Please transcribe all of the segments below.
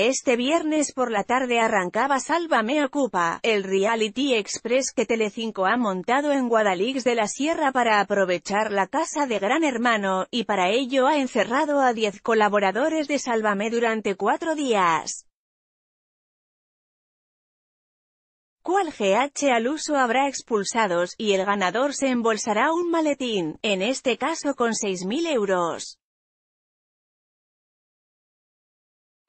Este viernes por la tarde arrancaba Sálvame Ocupa, el reality express que Telecinco ha montado en Guadalix de la Sierra para aprovechar la casa de Gran Hermano, y para ello ha encerrado a 10 colaboradores de Sálvame durante cuatro días. ¿Cuál GH al uso habrá expulsados, y el ganador se embolsará un maletín, en este caso con 6.000 euros.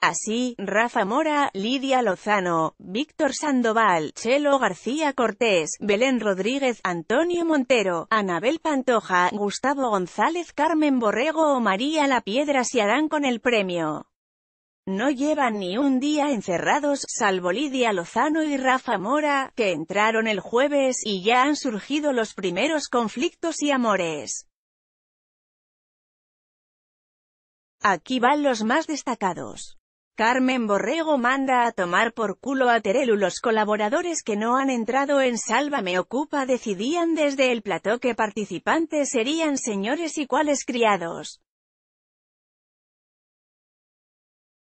Así, Rafa Mora, Lidia Lozano, Víctor Sandoval, Chelo García Cortés, Belén Rodríguez, Antonio Montero, Anabel Pantoja, Gustavo González, Carmen Borrego o María La Piedra se harán con el premio. No llevan ni un día encerrados, salvo Lidia Lozano y Rafa Mora, que entraron el jueves y ya han surgido los primeros conflictos y amores. Aquí van los más destacados. Carmen Borrego manda a tomar por culo a Terelu los colaboradores que no han entrado en Sálvame Ocupa decidían desde el plató que participantes serían señores y cuáles criados.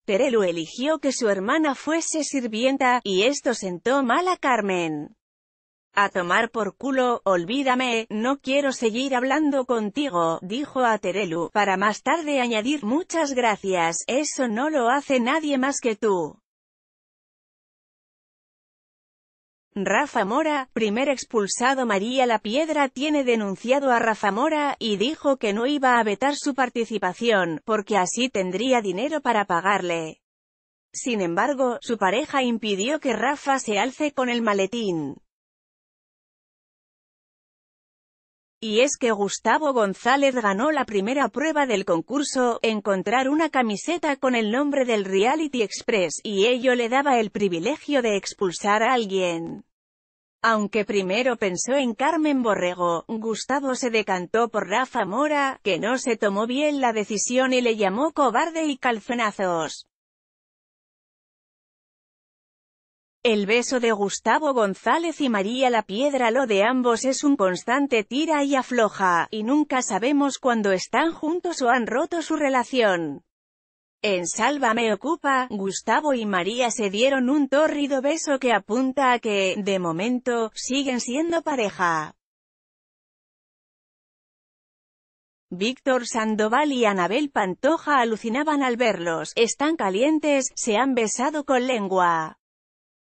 Terelu eligió que su hermana fuese sirvienta, y esto sentó mal a Carmen. A tomar por culo, olvídame, no quiero seguir hablando contigo, dijo a Terelu, para más tarde añadir muchas gracias, eso no lo hace nadie más que tú. Rafa Mora, primer expulsado María La Piedra tiene denunciado a Rafa Mora, y dijo que no iba a vetar su participación, porque así tendría dinero para pagarle. Sin embargo, su pareja impidió que Rafa se alce con el maletín. Y es que Gustavo González ganó la primera prueba del concurso, encontrar una camiseta con el nombre del Reality Express, y ello le daba el privilegio de expulsar a alguien. Aunque primero pensó en Carmen Borrego, Gustavo se decantó por Rafa Mora, que no se tomó bien la decisión y le llamó cobarde y calzonazos. El beso de Gustavo González y María La Piedra lo de ambos es un constante tira y afloja, y nunca sabemos cuándo están juntos o han roto su relación. En Salva me ocupa, Gustavo y María se dieron un tórrido beso que apunta a que, de momento, siguen siendo pareja. Víctor Sandoval y Anabel Pantoja alucinaban al verlos, están calientes, se han besado con lengua.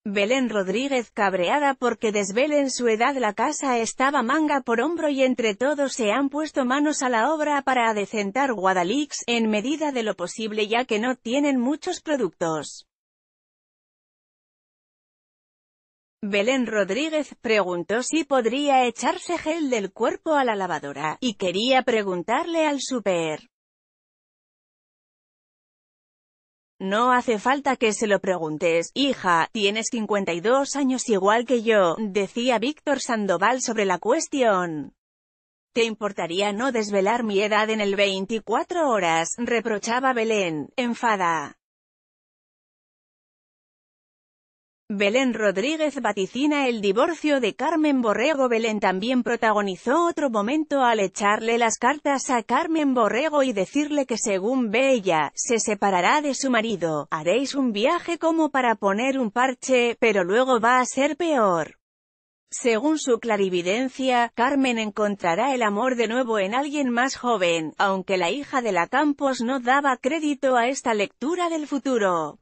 Belén Rodríguez cabreada porque desvelen su edad la casa estaba manga por hombro y entre todos se han puesto manos a la obra para adecentar Guadalix, en medida de lo posible ya que no tienen muchos productos. Belén Rodríguez preguntó si podría echarse gel del cuerpo a la lavadora, y quería preguntarle al super. No hace falta que se lo preguntes, hija, tienes 52 años igual que yo, decía Víctor Sandoval sobre la cuestión. ¿Te importaría no desvelar mi edad en el 24 horas? reprochaba Belén, enfada. Belén Rodríguez vaticina el divorcio de Carmen Borrego Belén también protagonizó otro momento al echarle las cartas a Carmen Borrego y decirle que según ve ella, se separará de su marido, haréis un viaje como para poner un parche, pero luego va a ser peor. Según su clarividencia, Carmen encontrará el amor de nuevo en alguien más joven, aunque la hija de la Campos no daba crédito a esta lectura del futuro.